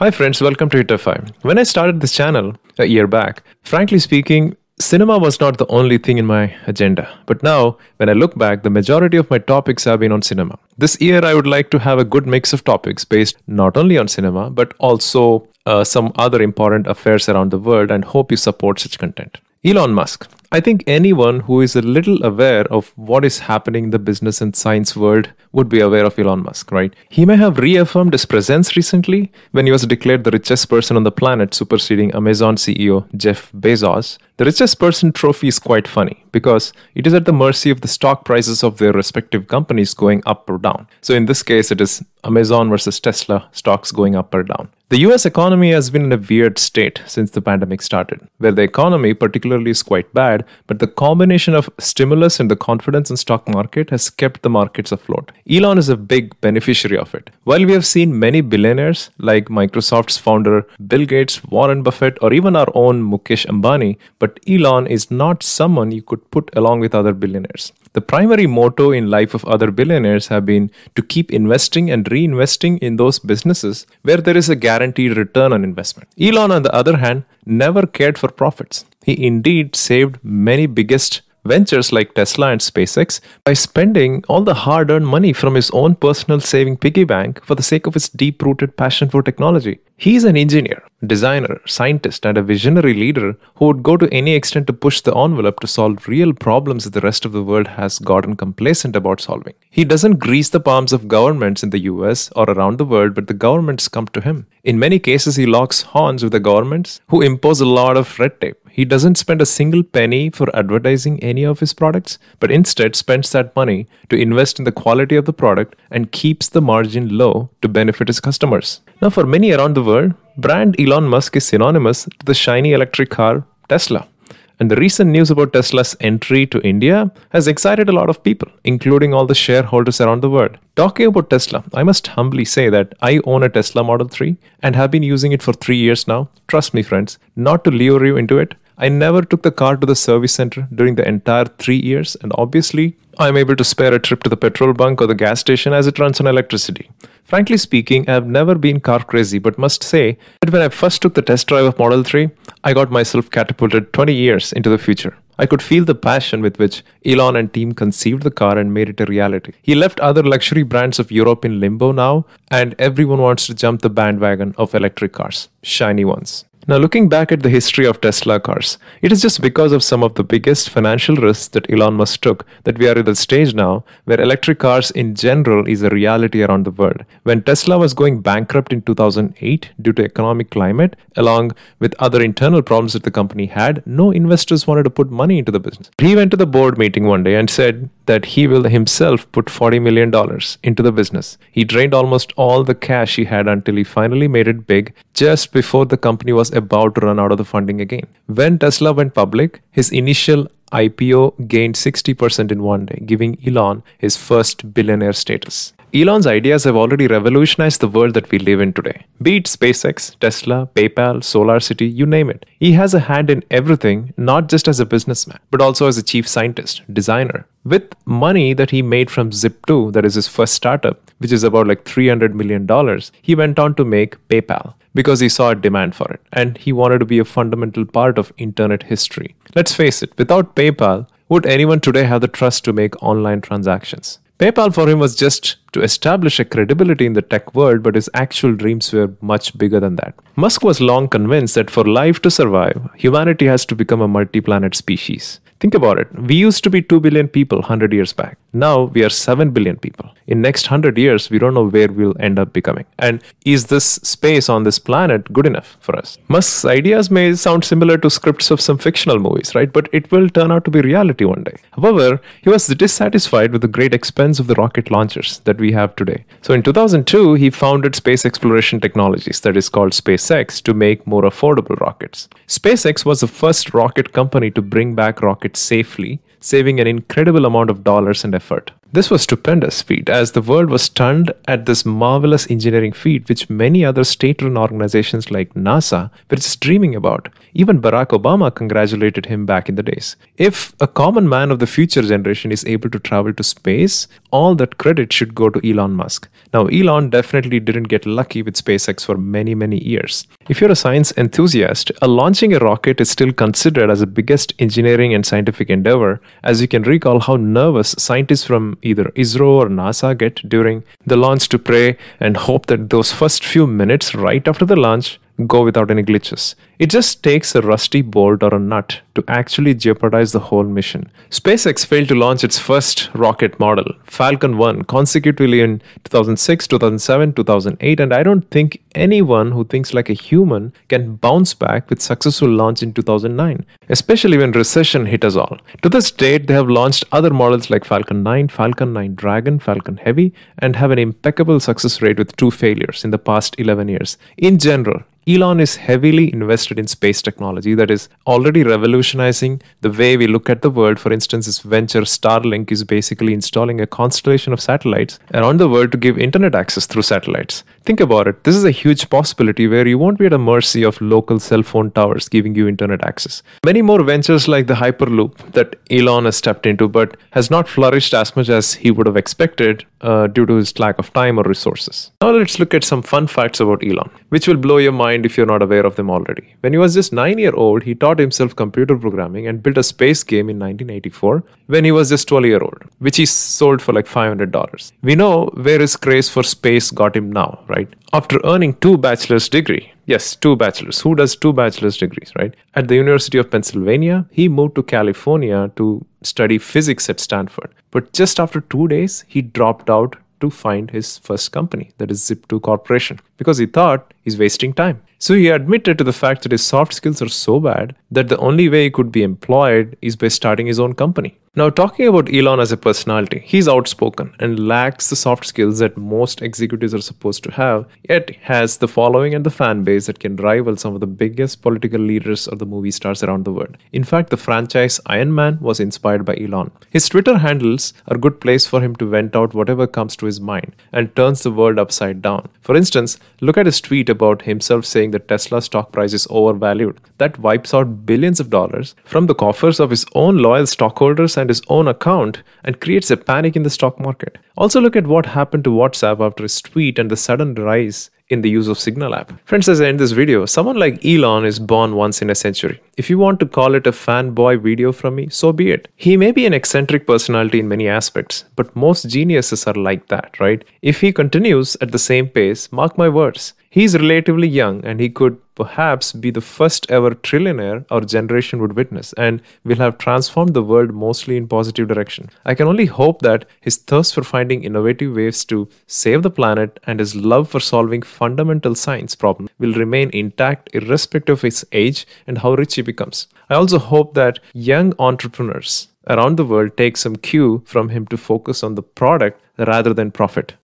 Hi friends, welcome to Hitterfy. When I started this channel a year back, frankly speaking, cinema was not the only thing in my agenda. But now, when I look back, the majority of my topics have been on cinema. This year, I would like to have a good mix of topics based not only on cinema, but also uh, some other important affairs around the world and hope you support such content. Elon Musk. I think anyone who is a little aware of what is happening in the business and science world would be aware of Elon Musk, right? He may have reaffirmed his presence recently when he was declared the richest person on the planet, superseding Amazon CEO Jeff Bezos. The richest person trophy is quite funny because it is at the mercy of the stock prices of their respective companies going up or down. So in this case, it is Amazon versus Tesla stocks going up or down. The US economy has been in a weird state since the pandemic started, where the economy particularly is quite bad, but the combination of stimulus and the confidence in stock market has kept the markets afloat. Elon is a big beneficiary of it. While we have seen many billionaires like Microsoft's founder Bill Gates, Warren Buffett, or even our own Mukesh Ambani, but Elon is not someone you could put along with other billionaires. The primary motto in life of other billionaires have been to keep investing and reinvesting in those businesses where there is a gap guaranteed return on investment. Elon, on the other hand, never cared for profits. He indeed saved many biggest ventures like Tesla and SpaceX by spending all the hard earned money from his own personal saving piggy bank for the sake of his deep rooted passion for technology. He is an engineer, designer, scientist, and a visionary leader who would go to any extent to push the envelope to solve real problems that the rest of the world has gotten complacent about solving. He doesn't grease the palms of governments in the US or around the world, but the governments come to him. In many cases, he locks horns with the governments who impose a lot of red tape he doesn't spend a single penny for advertising any of his products, but instead spends that money to invest in the quality of the product and keeps the margin low to benefit his customers. Now, for many around the world, brand Elon Musk is synonymous to the shiny electric car Tesla. And the recent news about Tesla's entry to India has excited a lot of people, including all the shareholders around the world. Talking about Tesla, I must humbly say that I own a Tesla Model 3 and have been using it for three years now. Trust me, friends, not to lure you into it, I never took the car to the service center during the entire three years, and obviously, I'm able to spare a trip to the petrol bunk or the gas station as it runs on electricity. Frankly speaking, I have never been car crazy, but must say that when I first took the test drive of Model 3, I got myself catapulted 20 years into the future. I could feel the passion with which Elon and team conceived the car and made it a reality. He left other luxury brands of Europe in limbo now, and everyone wants to jump the bandwagon of electric cars, shiny ones. Now, looking back at the history of Tesla cars, it is just because of some of the biggest financial risks that Elon Musk took that we are at the stage now where electric cars in general is a reality around the world. When Tesla was going bankrupt in 2008 due to economic climate, along with other internal problems that the company had, no investors wanted to put money into the business. He went to the board meeting one day and said, that he will himself put $40 million into the business. He drained almost all the cash he had until he finally made it big just before the company was about to run out of the funding again. When Tesla went public, his initial IPO gained 60% in one day, giving Elon his first billionaire status. Elon's ideas have already revolutionized the world that we live in today. Be it SpaceX, Tesla, PayPal, SolarCity, you name it. He has a hand in everything, not just as a businessman, but also as a chief scientist, designer. With money that he made from Zip2, that is his first startup, which is about like $300 million, he went on to make PayPal because he saw a demand for it and he wanted to be a fundamental part of internet history. Let's face it, without PayPal, would anyone today have the trust to make online transactions? PayPal for him was just to establish a credibility in the tech world, but his actual dreams were much bigger than that. Musk was long convinced that for life to survive, humanity has to become a multi planet species. Think about it. We used to be 2 billion people 100 years back. Now we are 7 billion people. In next 100 years, we don't know where we'll end up becoming. And is this space on this planet good enough for us? Musk's ideas may sound similar to scripts of some fictional movies, right? But it will turn out to be reality one day. However, he was dissatisfied with the great expense of the rocket launchers that we have today. So in 2002, he founded Space Exploration Technologies, that is called SpaceX, to make more affordable rockets. SpaceX was the first rocket company to bring back rockets safely saving an incredible amount of dollars and effort. This was stupendous feat as the world was stunned at this marvelous engineering feat which many other state-run organizations like NASA were just dreaming about. Even Barack Obama congratulated him back in the days. If a common man of the future generation is able to travel to space, all that credit should go to Elon Musk. Now Elon definitely didn't get lucky with SpaceX for many many years. If you're a science enthusiast, launching a rocket is still considered as the biggest engineering and scientific endeavor as you can recall how nervous scientists from either ISRO or NASA get during the launch to pray and hope that those first few minutes right after the launch go without any glitches. It just takes a rusty bolt or a nut to actually jeopardize the whole mission. SpaceX failed to launch its first rocket model, Falcon 1, consecutively in 2006, 2007, 2008, and I don't think anyone who thinks like a human can bounce back with successful launch in 2009, especially when recession hit us all. To this date, they have launched other models like Falcon 9, Falcon 9 Dragon, Falcon Heavy, and have an impeccable success rate with two failures in the past 11 years. In general, Elon is heavily invested in space technology that is already revolutionizing the way we look at the world. For instance, his venture Starlink is basically installing a constellation of satellites around the world to give internet access through satellites. Think about it. This is a huge possibility where you won't be at the mercy of local cell phone towers giving you internet access. Many more ventures like the Hyperloop that Elon has stepped into but has not flourished as much as he would have expected uh, due to his lack of time or resources. Now let's look at some fun facts about Elon which will blow your mind if you're not aware of them already. When he was just 9 year old, he taught himself computer programming and built a space game in 1984 when he was just 12 year old, which he sold for like $500. We know where his craze for space got him now, right? After earning two bachelor's degree, yes, two bachelor's, who does two bachelor's degrees, right? At the University of Pennsylvania, he moved to California to study physics at Stanford. But just after two days, he dropped out to find his first company, that is Zip2 Corporation, because he thought he's wasting time. So he admitted to the fact that his soft skills are so bad that the only way he could be employed is by starting his own company. Now, talking about Elon as a personality, he's outspoken and lacks the soft skills that most executives are supposed to have, yet has the following and the fan base that can rival some of the biggest political leaders or the movie stars around the world. In fact, the franchise Iron Man was inspired by Elon. His Twitter handles are a good place for him to vent out whatever comes to his mind and turns the world upside down. For instance, look at his tweet about himself saying, saying that Tesla stock price is overvalued. That wipes out billions of dollars from the coffers of his own loyal stockholders and his own account and creates a panic in the stock market. Also, look at what happened to WhatsApp after his tweet and the sudden rise in the use of Signal app. Friends, as I end this video, someone like Elon is born once in a century. If you want to call it a fanboy video from me, so be it. He may be an eccentric personality in many aspects, but most geniuses are like that, right? If he continues at the same pace, mark my words, he's relatively young and he could perhaps be the first ever trillionaire our generation would witness and will have transformed the world mostly in positive direction. I can only hope that his thirst for finding innovative ways to save the planet and his love for solving fundamental science problems will remain intact irrespective of his age and how rich he becomes. I also hope that young entrepreneurs around the world take some cue from him to focus on the product rather than profit.